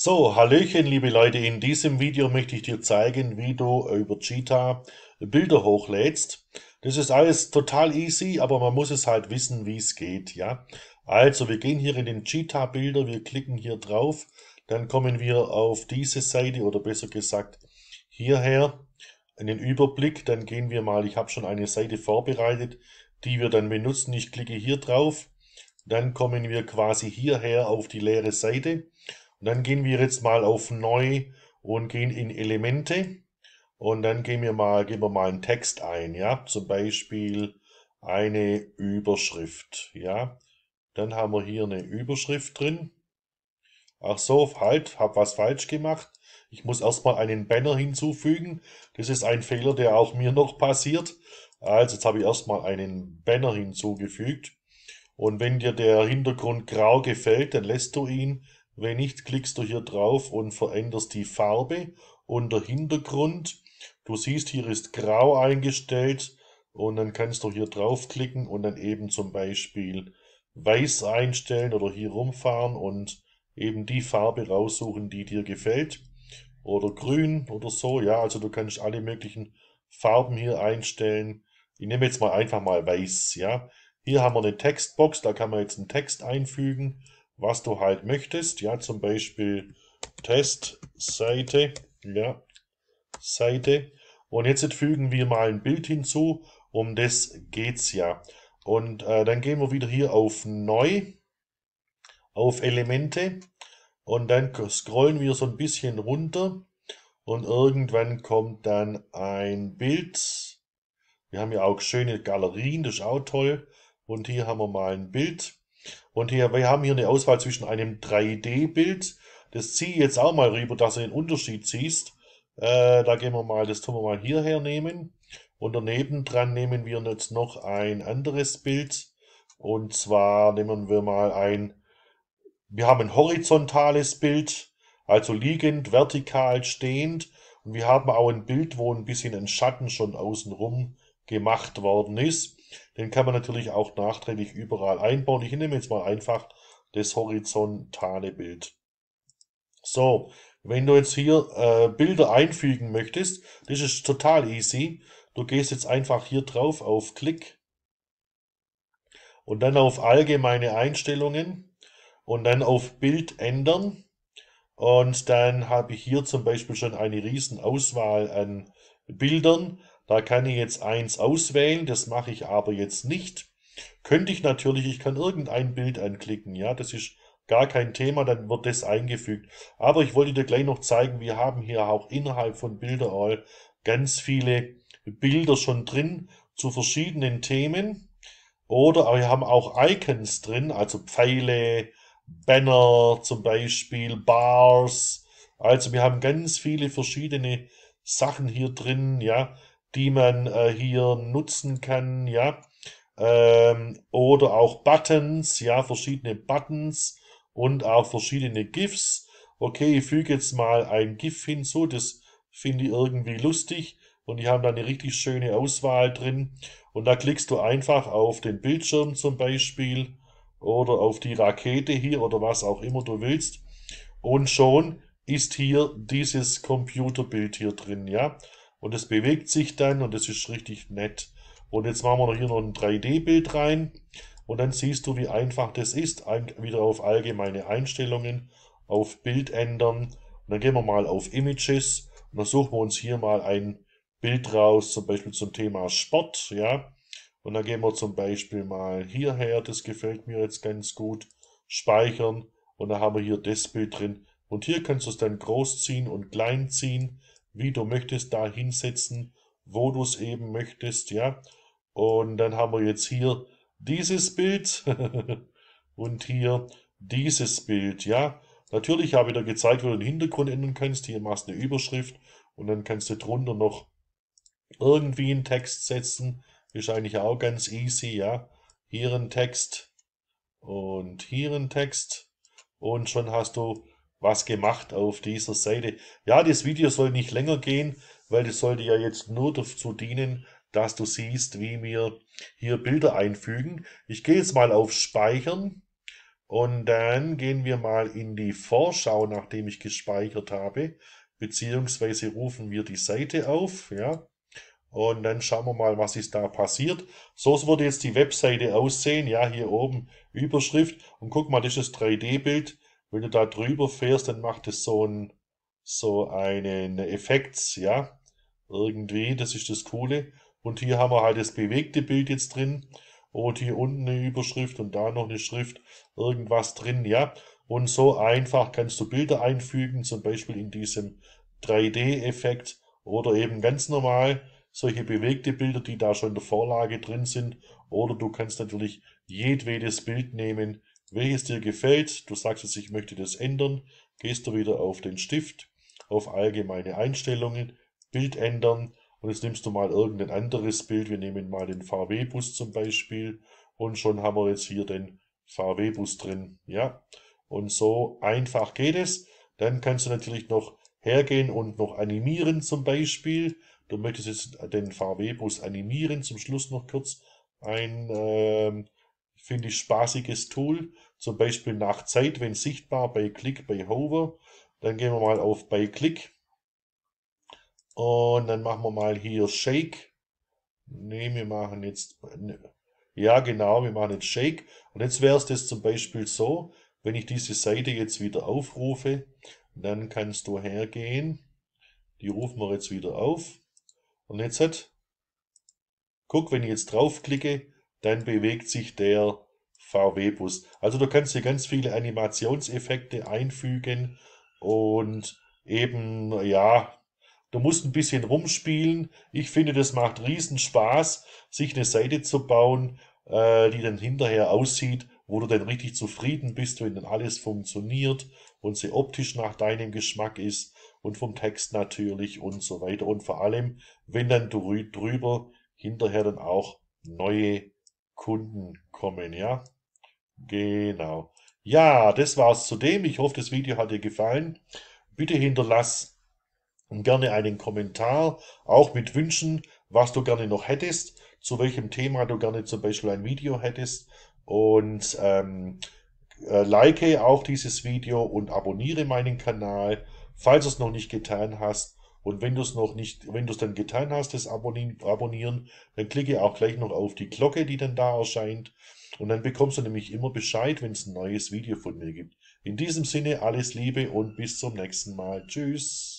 So, Hallöchen liebe Leute, in diesem Video möchte ich dir zeigen, wie du über Cheetah Bilder hochlädst. Das ist alles total easy, aber man muss es halt wissen, wie es geht, ja. Also, wir gehen hier in den Cheetah Bilder, wir klicken hier drauf, dann kommen wir auf diese Seite oder besser gesagt hierher, in den Überblick, dann gehen wir mal, ich habe schon eine Seite vorbereitet, die wir dann benutzen, ich klicke hier drauf, dann kommen wir quasi hierher auf die leere Seite und dann gehen wir jetzt mal auf neu und gehen in Elemente. Und dann gehen wir mal, geben wir mal einen Text ein, ja. Zum Beispiel eine Überschrift, ja. Dann haben wir hier eine Überschrift drin. Ach so, halt, hab was falsch gemacht. Ich muss erstmal einen Banner hinzufügen. Das ist ein Fehler, der auch mir noch passiert. Also jetzt habe ich erstmal einen Banner hinzugefügt. Und wenn dir der Hintergrund grau gefällt, dann lässt du ihn. Wenn nicht, klickst du hier drauf und veränderst die Farbe und der Hintergrund. Du siehst, hier ist grau eingestellt und dann kannst du hier draufklicken und dann eben zum Beispiel weiß einstellen oder hier rumfahren und eben die Farbe raussuchen, die dir gefällt. Oder grün oder so. Ja, also du kannst alle möglichen Farben hier einstellen. Ich nehme jetzt mal einfach mal weiß, ja. Hier haben wir eine Textbox, da kann man jetzt einen Text einfügen was du halt möchtest. Ja, zum Beispiel Testseite. Ja, Seite. Und jetzt fügen wir mal ein Bild hinzu. Um das geht's ja. Und äh, dann gehen wir wieder hier auf Neu, auf Elemente. Und dann scrollen wir so ein bisschen runter. Und irgendwann kommt dann ein Bild. Wir haben ja auch schöne Galerien, das ist auch toll. Und hier haben wir mal ein Bild. Und hier, wir haben hier eine Auswahl zwischen einem 3D-Bild. Das ziehe ich jetzt auch mal rüber, dass du den Unterschied siehst. Äh, da gehen wir mal, das tun wir mal hierher nehmen. Und daneben dran nehmen wir jetzt noch ein anderes Bild. Und zwar nehmen wir mal ein, wir haben ein horizontales Bild, also liegend, vertikal, stehend. Und wir haben auch ein Bild, wo ein bisschen ein Schatten schon außenrum gemacht worden ist. Den kann man natürlich auch nachträglich überall einbauen. Ich nehme jetzt mal einfach das horizontale Bild. So, wenn du jetzt hier äh, Bilder einfügen möchtest, das ist total easy. Du gehst jetzt einfach hier drauf auf Klick und dann auf allgemeine Einstellungen und dann auf Bild ändern. Und dann habe ich hier zum Beispiel schon eine riesen Auswahl an Bildern. Da kann ich jetzt eins auswählen, das mache ich aber jetzt nicht. Könnte ich natürlich, ich kann irgendein Bild anklicken, ja, das ist gar kein Thema, dann wird das eingefügt. Aber ich wollte dir gleich noch zeigen, wir haben hier auch innerhalb von Bilderall ganz viele Bilder schon drin zu verschiedenen Themen. Oder wir haben auch Icons drin, also Pfeile, Banner zum Beispiel, Bars. Also wir haben ganz viele verschiedene Sachen hier drin, ja die man äh, hier nutzen kann, ja. Ähm, oder auch Buttons, ja, verschiedene Buttons und auch verschiedene GIFs. Okay, ich füge jetzt mal ein GIF hinzu, das finde ich irgendwie lustig und die haben da eine richtig schöne Auswahl drin. Und da klickst du einfach auf den Bildschirm zum Beispiel oder auf die Rakete hier oder was auch immer du willst. Und schon ist hier dieses Computerbild hier drin, ja und es bewegt sich dann und es ist richtig nett. Und jetzt machen wir noch hier noch ein 3D-Bild rein und dann siehst du, wie einfach das ist. Ein, wieder auf allgemeine Einstellungen, auf Bild ändern und dann gehen wir mal auf Images und dann suchen wir uns hier mal ein Bild raus, zum Beispiel zum Thema Sport, ja. Und dann gehen wir zum Beispiel mal hierher, das gefällt mir jetzt ganz gut, speichern und dann haben wir hier das Bild drin. Und hier kannst du es dann groß ziehen und klein ziehen wie du möchtest, da hinsetzen, wo du es eben möchtest, ja. Und dann haben wir jetzt hier dieses Bild und hier dieses Bild, ja. Natürlich habe ich dir gezeigt, wo du den Hintergrund ändern kannst. Hier machst du eine Überschrift und dann kannst du drunter noch irgendwie einen Text setzen. Ist eigentlich auch ganz easy, ja. Hier einen Text und hier einen Text und schon hast du was gemacht auf dieser Seite. Ja, das Video soll nicht länger gehen, weil das sollte ja jetzt nur dazu dienen, dass du siehst, wie wir hier Bilder einfügen. Ich gehe jetzt mal auf Speichern und dann gehen wir mal in die Vorschau, nachdem ich gespeichert habe, beziehungsweise rufen wir die Seite auf, ja. Und dann schauen wir mal, was ist da passiert. So würde jetzt die Webseite aussehen. Ja, hier oben Überschrift. Und guck mal, das ist das 3D-Bild. Wenn du da drüber fährst, dann macht es so, ein, so einen Effekt, ja. Irgendwie, das ist das Coole. Und hier haben wir halt das bewegte Bild jetzt drin. Und oh, hier unten eine Überschrift und da noch eine Schrift, irgendwas drin, ja. Und so einfach kannst du Bilder einfügen, zum Beispiel in diesem 3D-Effekt oder eben ganz normal solche bewegte Bilder, die da schon in der Vorlage drin sind. Oder du kannst natürlich jedwedes Bild nehmen, welches dir gefällt. Du sagst jetzt, ich möchte das ändern. Gehst du wieder auf den Stift, auf allgemeine Einstellungen, Bild ändern und jetzt nimmst du mal irgendein anderes Bild. Wir nehmen mal den VW-Bus zum Beispiel und schon haben wir jetzt hier den VW-Bus drin. Ja, und so einfach geht es. Dann kannst du natürlich noch hergehen und noch animieren zum Beispiel. Du möchtest jetzt den VW-Bus animieren. Zum Schluss noch kurz ein ähm, Finde ich spaßiges Tool, zum Beispiel nach Zeit, wenn sichtbar, bei Klick, bei Hover. Dann gehen wir mal auf bei Klick. Und dann machen wir mal hier Shake. Ne, wir machen jetzt, ne, ja genau, wir machen jetzt Shake. Und jetzt wäre es das zum Beispiel so, wenn ich diese Seite jetzt wieder aufrufe, dann kannst du hergehen. Die rufen wir jetzt wieder auf. Und jetzt hat, guck, wenn ich jetzt draufklicke, dann bewegt sich der VW-Bus. Also du kannst hier ganz viele Animationseffekte einfügen und eben, ja, du musst ein bisschen rumspielen. Ich finde, das macht riesen Spaß, sich eine Seite zu bauen, äh, die dann hinterher aussieht, wo du dann richtig zufrieden bist, wenn dann alles funktioniert und sie optisch nach deinem Geschmack ist und vom Text natürlich und so weiter. Und vor allem, wenn dann drü drüber hinterher dann auch neue Kunden kommen, ja? Genau. Ja, das war's zu dem. Ich hoffe, das Video hat dir gefallen. Bitte hinterlass gerne einen Kommentar, auch mit Wünschen, was du gerne noch hättest, zu welchem Thema du gerne zum Beispiel ein Video hättest. Und ähm, äh, like auch dieses Video und abonniere meinen Kanal, falls du es noch nicht getan hast. Und wenn du es noch nicht, wenn du es dann getan hast, das Abonnieren, Abonnieren, dann klicke auch gleich noch auf die Glocke, die dann da erscheint. Und dann bekommst du nämlich immer Bescheid, wenn es ein neues Video von mir gibt. In diesem Sinne alles Liebe und bis zum nächsten Mal. Tschüss.